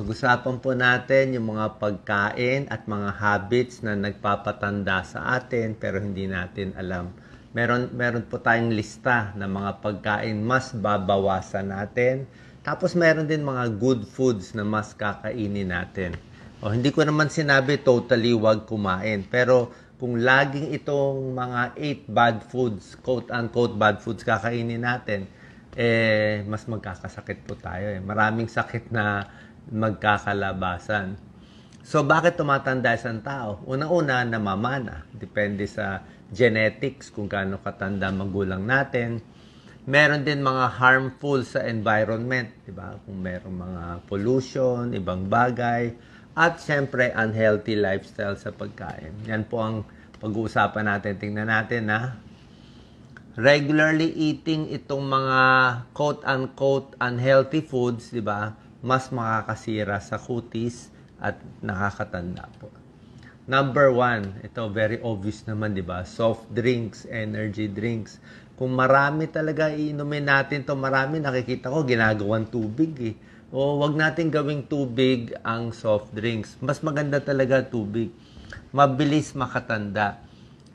Pag-usapan po natin yung mga pagkain at mga habits na nagpapatanda sa atin pero hindi natin alam. Meron, meron po tayong lista ng mga pagkain mas babawasan natin. Tapos meron din mga good foods na mas kakainin natin. O, hindi ko naman sinabi totally wag kumain. Pero kung laging itong mga 8 bad foods, quote-unquote bad foods kakainin natin, eh, mas magkakasakit po tayo. Eh. Maraming sakit na magkakalabasan. So, bakit tumatanda isang tao? Una-una, namamana. Depende sa genetics, kung gaano katanda magulang natin. Meron din mga harmful sa environment, di ba? Kung merong mga pollution, ibang bagay. At syempre, unhealthy lifestyle sa pagkain. Yan po ang pag-uusapan natin. Tingnan natin na regularly eating itong mga quote-unquote unhealthy foods, di ba? mas makakasira sa kutis at nakakatanda po. Number one, ito very obvious naman, di ba? Soft drinks, energy drinks. Kung marami talaga iinumin natin to marami nakikita ko ginagawang tubig eh. O wag natin gawing tubig ang soft drinks. Mas maganda talaga tubig. Mabilis makatanda.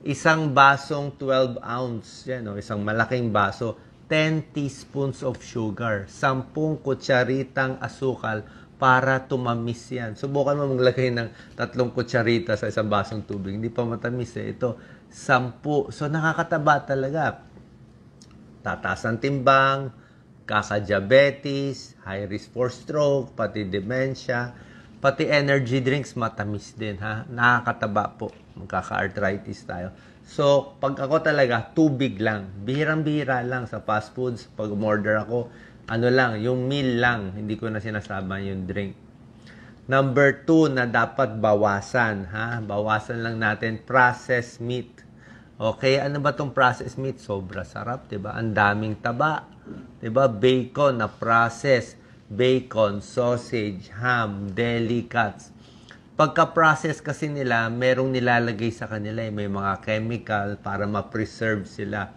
Isang basong 12 ounce, yan o, isang malaking baso, 10 teaspoons of sugar, 10 kutsaritang asukal para tumamis yan. Subukan mo maglagay ng tatlong kutsarita sa isang basong tubig. Hindi pa matamis eh. Ito, 10. So, nakakataba talaga. Tatasan timbang, kaka-diabetes, high risk for stroke, pati dementia, pati energy drinks matamis din ha. Nakakataba po. Magkaka-arthritis tayo. So, pag ako talaga, tubig lang. Bihirang-bihira lang sa fast foods. Pag umorder ako, ano lang, yung meal lang. Hindi ko na sinasama yung drink. Number two na dapat bawasan, ha? Bawasan lang natin, processed meat. Okay, ano ba tong processed meat? Sobra sarap, 'di ba? Ang daming taba. 'Di ba? Bacon na processed, bacon, sausage, ham, deli cuts pagka-process kasi nila, merong nilalagay sa kanila, eh, may mga chemical para ma-preserve sila.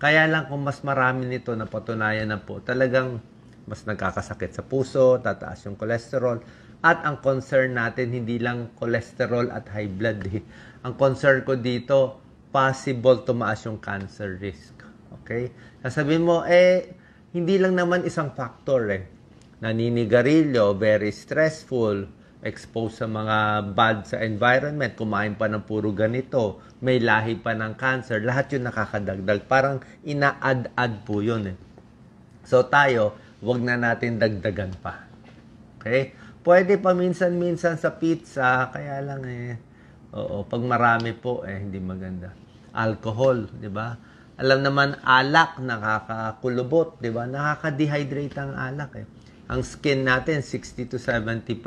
Kaya lang kung mas marami nito na patunayan na po, talagang mas nagkakasakit sa puso, tataas yung cholesterol. At ang concern natin, hindi lang cholesterol at high blood. Eh. Ang concern ko dito, possible tumaas yung cancer risk. Okay? Sasabihin mo, eh, hindi lang naman isang factor eh. Naninigarilyo, very stressful, exposed sa mga bad sa environment, kumain pa ng puro ganito, may lahi pa ng cancer, lahat yun nakakadagdag. Parang ina-add-add po yun eh. So tayo, wag na natin dagdagan pa. Okay? Pwede pa minsan-minsan sa pizza, kaya lang eh, oo, pag marami po eh, hindi maganda. Alcohol, di ba? Alam naman, alak, nakakakulubot, di ba? Nakakadehydrate ang alak eh. Ang skin natin, 60 to 70%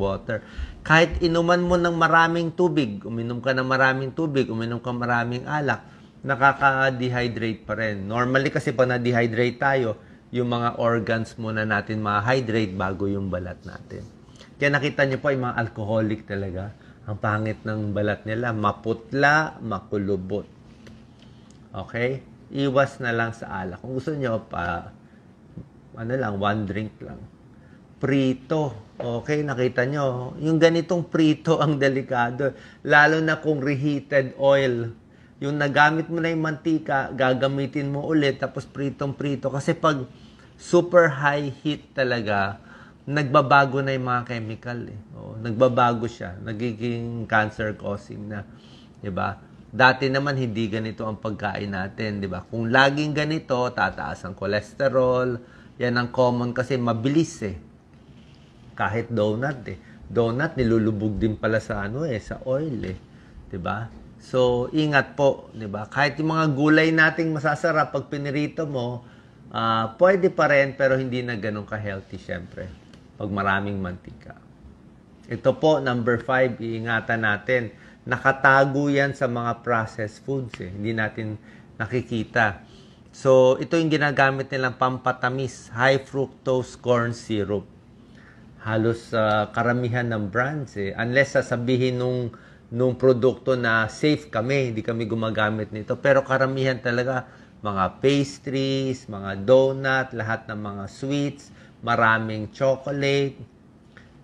water. Kahit inuman mo ng maraming tubig, uminom ka ng maraming tubig, uminom ka maraming alak, nakaka-dehydrate pa rin. Normally kasi pag na-dehydrate tayo, yung mga organs muna natin ma-hydrate bago yung balat natin. Kaya nakita nyo po, yung mga alcoholic talaga, ang pangit ng balat nila, maputla, makulubot. Okay? Iwas na lang sa alak. Kung gusto nyo, pa, ano lang, one drink lang. Prito. Okay, nakita nyo. Yung ganitong prito ang delikado. Lalo na kung reheated oil. Yung nagamit mo na yung mantika, gagamitin mo ulit tapos pritong-prito. Kasi pag super high heat talaga, nagbabago na yung mga chemical. Eh. O, nagbabago siya. Nagiging cancer-causing na. ba? Diba? Dati naman hindi ganito ang pagkain natin, 'di ba? Kung laging ganito, tataas ang cholesterol, yan ang common kasi mabilis eh. Kahit donut eh. Donut nilulubog din pala sa ano eh, sa oil eh. 'Di ba? So, ingat po, 'di ba? Kahit yung mga gulay nating masasarap pag pinirito mo, uh, pwede pa rin pero hindi na ganun ka-healthy syempre pag maraming mantika. Ito po, number 5, iingatan natin. Nakatago yan sa mga processed foods. Eh. Hindi natin nakikita So, ito yung ginagamit nilang pampatamis, high fructose corn syrup. Halos uh, karamihan ng brands eh. Unless sasabihin nung, nung produkto na safe kami, hindi kami gumagamit nito. Pero karamihan talaga, mga pastries, mga donut, lahat ng mga sweets, maraming chocolate,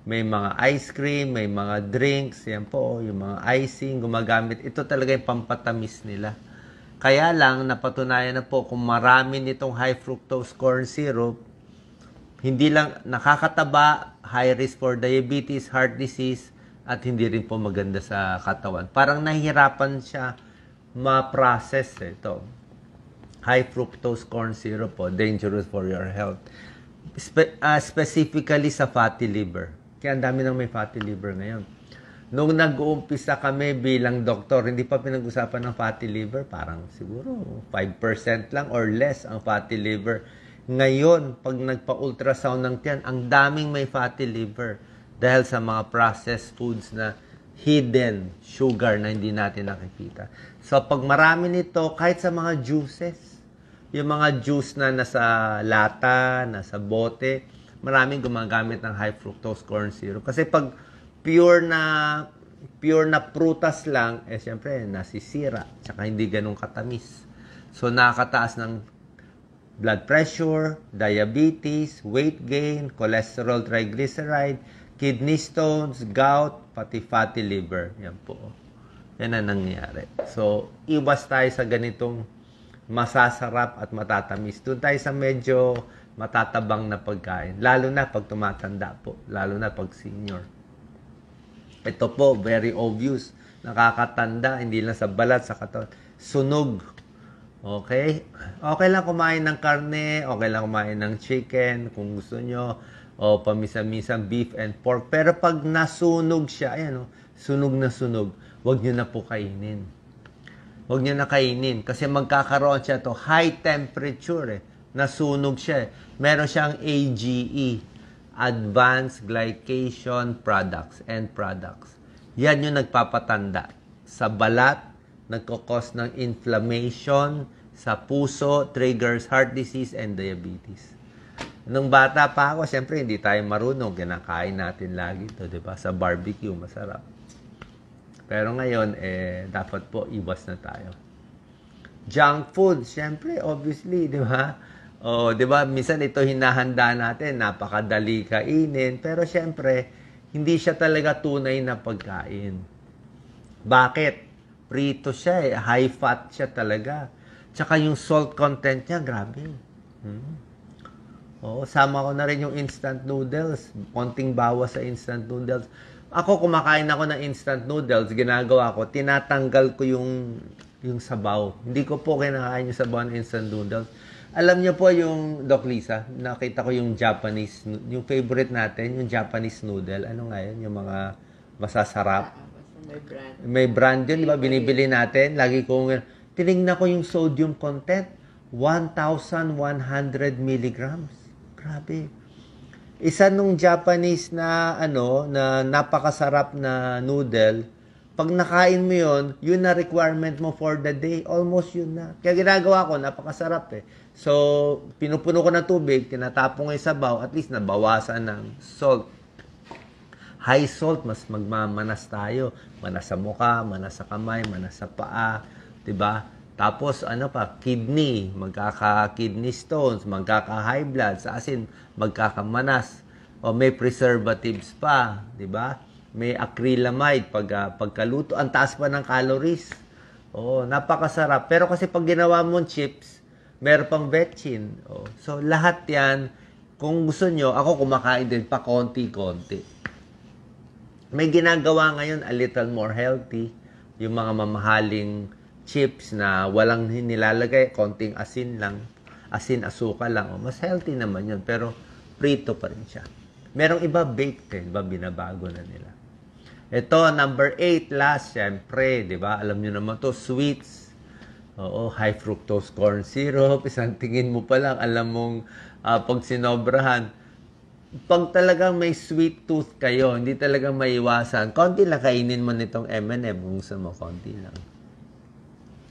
may mga ice cream, may mga drinks, yan po, yung mga icing, gumagamit. Ito talaga yung pampatamis nila. Kaya lang, napatunayan na po kung marami nitong high fructose corn syrup, hindi lang nakakataba, high risk for diabetes, heart disease, at hindi rin po maganda sa katawan. Parang nahihirapan siya ma-process eh, ito. High fructose corn syrup po, dangerous for your health. Spe- uh, specifically sa fatty liver. Kaya ang dami nang may fatty liver ngayon nung nag-uumpisa kami bilang doktor, hindi pa pinag-usapan ng fatty liver. Parang siguro 5% lang or less ang fatty liver. Ngayon, pag nagpa-ultrasound ng tiyan, ang daming may fatty liver dahil sa mga processed foods na hidden sugar na hindi natin nakikita. So, pag marami nito, kahit sa mga juices, yung mga juice na nasa lata, nasa bote, maraming gumagamit ng high fructose corn syrup. Kasi pag pure na pure na prutas lang, eh syempre nasisira. saka hindi ganun katamis. So nakakataas ng blood pressure, diabetes, weight gain, cholesterol, triglyceride, kidney stones, gout, pati fatty liver. Yan po. Yan ang nangyayari. So, iwas tayo sa ganitong masasarap at matatamis. Doon tayo sa medyo matatabang na pagkain. Lalo na pag tumatanda po. Lalo na pag senior. Ito po, very obvious. Nakakatanda, hindi lang sa balat, sa katawan. Sunog. Okay? Okay lang kumain ng karne, okay lang kumain ng chicken, kung gusto nyo. O pamisa-misang beef and pork. Pero pag nasunog siya, ayan o, oh, sunog na sunog, wag nyo na po kainin. Huwag nyo na kainin kasi magkakaroon siya to high temperature eh. Nasunog siya eh. Meron siyang AGE, advanced glycation products and products. Yan yung nagpapatanda sa balat, nagkakos ng inflammation sa puso, triggers heart disease and diabetes. Nung bata pa ako, siyempre hindi tayo marunong. Kinakain natin lagi ito, di ba? Sa barbecue, masarap. Pero ngayon, eh, dapat po iwas na tayo. Junk food, siyempre, obviously, di ba? Oh, 'di ba? Minsan ito hinahanda natin, napakadali kainin, pero siyempre hindi siya talaga tunay na pagkain. Bakit? Prito siya eh, high fat siya talaga. Tsaka yung salt content niya, grabe. Hmm. Oo, sama ko na rin yung instant noodles. Konting bawas sa instant noodles. Ako, kumakain ako ng instant noodles. Ginagawa ko, tinatanggal ko yung, yung sabaw. Hindi ko po kinakain yung sabaw ng instant noodles alam niyo po yung Doc Lisa, nakita ko yung Japanese, yung favorite natin, yung Japanese noodle. Ano nga yun? Yung mga masasarap. Ah, may brand. May brand yun, di ba? Binibili natin. Lagi kong, tinignan ko yung sodium content. 1,100 milligrams. Grabe. Isa nung Japanese na, ano, na napakasarap na noodle, pag nakain mo yon yun na requirement mo for the day. Almost yun na. Kaya ginagawa ko, napakasarap eh. So, pinupuno ko ng tubig, tinatapon ko yung sabaw, at least nabawasan ng salt. High salt, mas magmamanas tayo. Manas sa mukha, manas sa kamay, manas sa paa. ba? Diba? Tapos ano pa, kidney, magkaka-kidney stones, magkaka-high blood, sa asin, magkakamanas, o may preservatives pa, 'di ba? may acrylamide pag uh, pagkaluto ang taas pa ng calories oh napakasarap pero kasi pag ginawa mo chips meron pang vetchin oh so lahat yan kung gusto nyo ako kumakain din pa konti-konti may ginagawa ngayon a little more healthy yung mga mamahaling chips na walang nilalagay konting asin lang asin asuka lang oh, mas healthy naman yun pero prito pa rin siya merong iba baked din, eh, ba binabago na nila ito, number 8, last, syempre, di ba? Alam nyo naman to, sweets. Oo, high fructose corn syrup. Isang tingin mo pa lang, alam mong uh, pag sinobrahan, pag talagang may sweet tooth kayo, hindi talaga maiwasan, konti lang kainin mo nitong M&M kung mo, konti lang.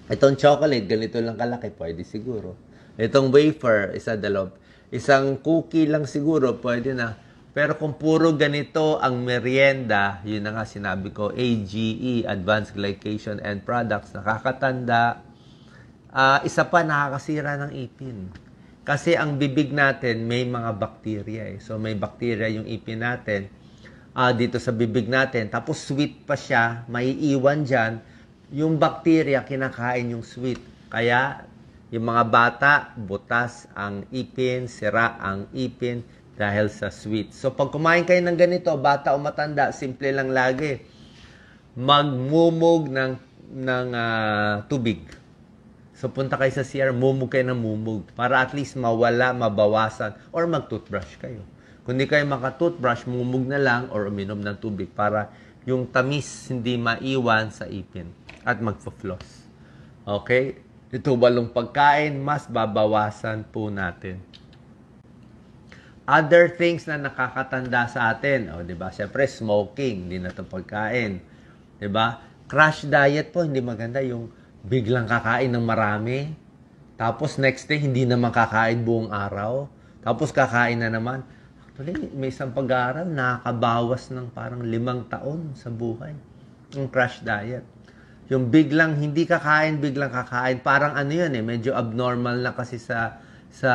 Itong chocolate, ganito lang kalaki, pwede siguro. Itong wafer, isa dalaw, isang cookie lang siguro, pwede na pero kung puro ganito ang merienda, yun na nga sinabi ko, AGE, Advanced Glycation End Products, nakakatanda, uh, isa pa nakakasira ng ipin. Kasi ang bibig natin may mga bakterya eh. So may bakterya yung ipin natin uh, dito sa bibig natin. Tapos sweet pa siya, may iwan dyan. Yung bakterya kinakain yung sweet. Kaya yung mga bata, butas ang ipin, sira ang ipin dahil sa sweet. So pag kumain kayo ng ganito, bata o matanda, simple lang lagi. Magmumog ng ng uh, tubig. So punta kayo sa CR, mumog kayo ng mumog para at least mawala, mabawasan or mag-toothbrush kayo. Kung di kayo maka-toothbrush, mumog na lang or uminom ng tubig para yung tamis hindi maiwan sa ipin at magpa-floss. Okay? Ito walong pagkain, mas babawasan po natin other things na nakakatanda sa atin. O, di ba? Siyempre, smoking. Hindi na ito pagkain. Di ba? Crash diet po, hindi maganda yung biglang kakain ng marami. Tapos next day, hindi na makakain buong araw. Tapos kakain na naman. Actually, may isang pag-aaral, nakakabawas ng parang limang taon sa buhay. Yung crash diet. Yung biglang hindi kakain, biglang kakain. Parang ano yun eh, medyo abnormal na kasi sa sa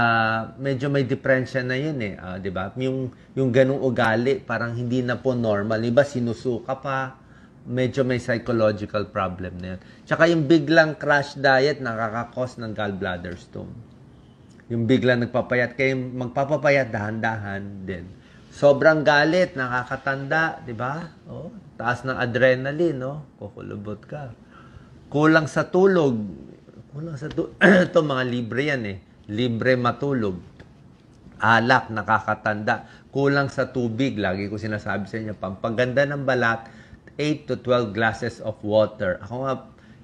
medyo may diferensya na yun eh, uh, 'di ba? Yung yung ganung ugali parang hindi na po normal, iba sinusuka pa, medyo may psychological problem na yun. Tsaka yung biglang crash diet nakakakos ng gallbladder stone. Yung biglang nagpapayat kayo, magpapapayat dahan-dahan din. Sobrang galit, nakakatanda, 'di ba? Oh, taas ng adrenaline, no? Oh. Kukulubot ka. Kulang sa tulog. Kulang sa tulog. to mga libre yan eh libre matulog, alak, nakakatanda, kulang sa tubig. Lagi ko sinasabi sa inyo, pampaganda ng balat, 8 to 12 glasses of water. Ako nga,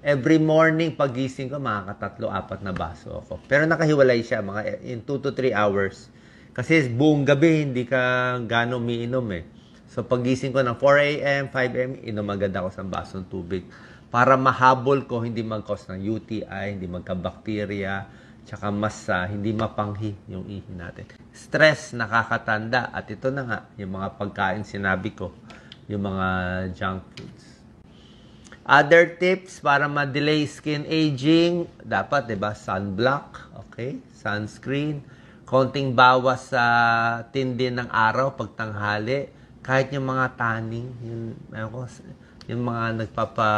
every morning pagising ko, makakatatlo, apat na baso ako. Pero nakahiwalay siya, mga eh, in 2 to 3 hours. Kasi buong gabi, hindi ka gano'ng umiinom eh. So pagising ko ng 4 a.m., 5 a.m., inom agad ako sa baso ng tubig para mahabol ko, hindi mag ng UTI, hindi magka-bacteria, Tsaka mas uh, hindi mapanghi yung ihi natin. Stress, nakakatanda. At ito na nga, yung mga pagkain sinabi ko, yung mga junk foods. Other tips para ma-delay skin aging, dapat 'di ba sunblock, okay? Sunscreen, konting bawas sa uh, tindi ng araw pag tanghali, kahit yung mga tanning, yung ko, yung mga nagpapa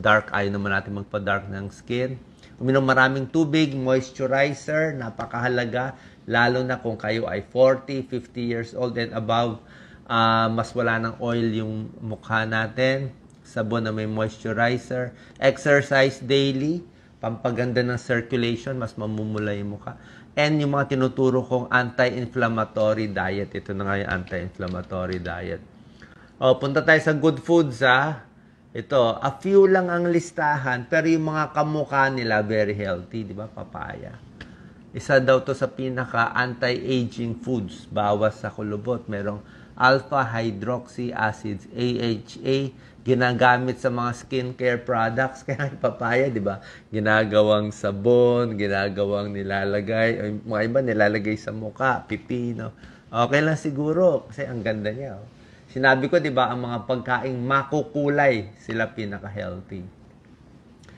dark eye naman natin magpa-dark ng skin, Uminom maraming tubig, moisturizer, napakahalaga. Lalo na kung kayo ay 40, 50 years old and above, uh, mas wala ng oil yung mukha natin. Sabon na may moisturizer. Exercise daily, pampaganda ng circulation, mas mamumula yung mukha. And yung mga tinuturo kong anti-inflammatory diet. Ito na nga yung anti-inflammatory diet. O, oh, punta tayo sa good foods, ha? Ah. Ito, a few lang ang listahan, pero yung mga kamukha nila very healthy, di ba? Papaya. Isa daw to sa pinaka anti-aging foods, bawas sa kulubot. Merong alpha hydroxy acids, AHA, ginagamit sa mga skincare products. Kaya papaya, di ba? Ginagawang sabon, ginagawang nilalagay, mga iba nilalagay sa mukha, pipino. Okay lang siguro, kasi ang ganda niya. Oh. Sinabi ko, di ba, ang mga pagkaing makukulay, sila pinaka-healthy.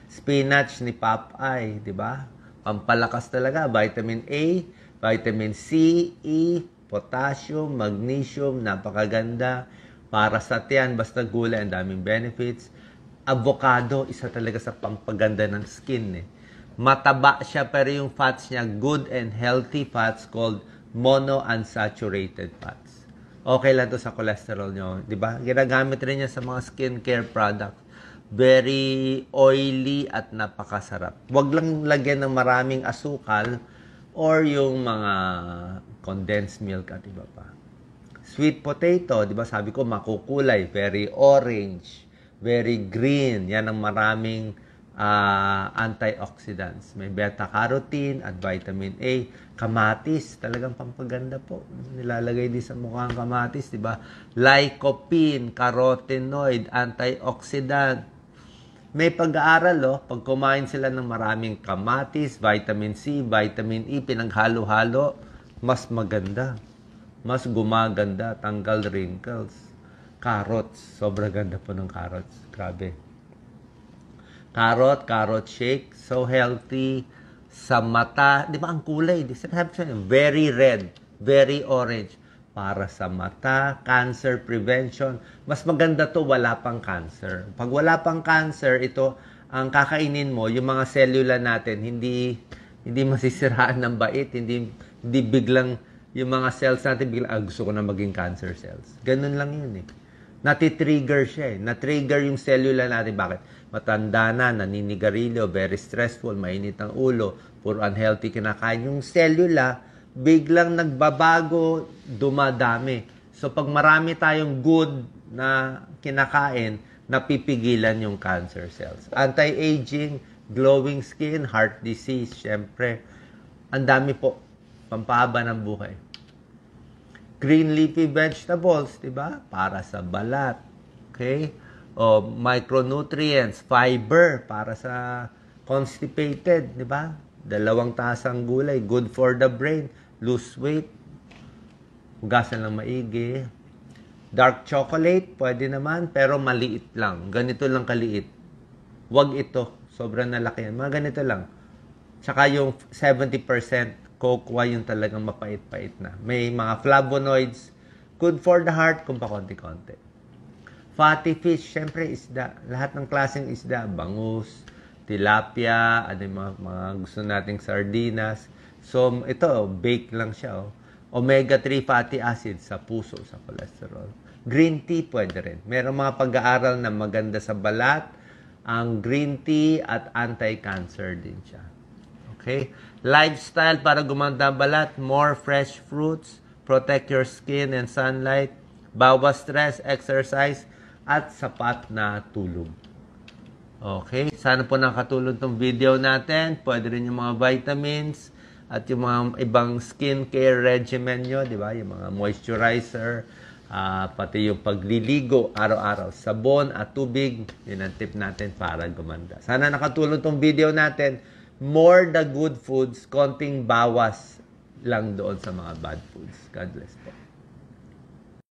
Spinach ni Popeye, di ba? Pampalakas talaga. Vitamin A, vitamin C, E, potassium, magnesium, napakaganda. Para sa tiyan, basta gulay, ang daming benefits. Avocado, isa talaga sa pampaganda ng skin eh. Mataba siya pero yung fats niya good and healthy fats called monounsaturated fats okay lang to sa cholesterol nyo. Di ba? Ginagamit rin yan sa mga skincare products. Very oily at napakasarap. Huwag lang lagyan ng maraming asukal or yung mga condensed milk at iba pa. Sweet potato, di ba sabi ko makukulay, very orange, very green. Yan ang maraming uh, antioxidants. May beta-carotene at vitamin A. Kamatis, talagang pampaganda po. Nilalagay din sa mukha ang kamatis, di ba? Lycopene, carotenoid, antioxidant. May pag-aaral, oh, pag kumain sila ng maraming kamatis, vitamin C, vitamin E, pinaghalo-halo, mas maganda. Mas gumaganda, tanggal wrinkles. Carrots, sobrang ganda po ng carrots. Grabe carrot, carrot shake, so healthy, sa mata, di ba ang kulay, di sinasabi siya, very red, very orange, para sa mata, cancer prevention. Mas maganda to wala pang cancer. Pag wala pang cancer, ito ang kakainin mo, yung mga selula natin, hindi hindi masisiraan ng bait, hindi, hindi biglang yung mga cells natin, biglang, ah, gusto ko na maging cancer cells. Ganun lang yun eh natitrigger siya eh. Natrigger yung selula natin. Bakit? Matanda na, naninigarilyo, very stressful, mainit ang ulo, puro unhealthy kinakain. Yung selula, biglang nagbabago, dumadami. So pag marami tayong good na kinakain, napipigilan yung cancer cells. Anti-aging, glowing skin, heart disease, syempre. Ang dami po, pampahaba ng buhay green leafy vegetables, 'di ba? Para sa balat. Okay? O micronutrients, fiber para sa constipated, 'di ba? Dalawang tasang gulay, good for the brain, lose weight. Hugasan lang maigi. Dark chocolate, pwede naman, pero maliit lang. Ganito lang kaliit. Huwag ito. Sobrang nalaki yan. Mga ganito lang. Tsaka yung 70% Kokwa yung talagang mapait-pait na. May mga flavonoids, good for the heart kung pa konti-konti. Fatty fish, syempre isda. Lahat ng klaseng isda, bangus, tilapia, ano yung mga, mga gusto nating sardinas. So, ito, oh, bake lang siya. Oh. Omega-3 fatty acid sa puso, sa cholesterol. Green tea pwede rin. Merong mga pag-aaral na maganda sa balat, ang green tea at anti-cancer din siya. Okay? Lifestyle para gumanda ang balat, more fresh fruits, protect your skin and sunlight, bawas stress, exercise, at sapat na tulog. Okay? Sana po nakatulong tong video natin. Pwede rin yung mga vitamins at yung mga ibang skincare regimen nyo, di ba? Yung mga moisturizer, uh, pati yung pagliligo araw-araw. Sabon at tubig, yun ang tip natin para gumanda. Sana nakatulong tong video natin more the good foods, konting bawas lang doon sa mga bad foods. God bless po.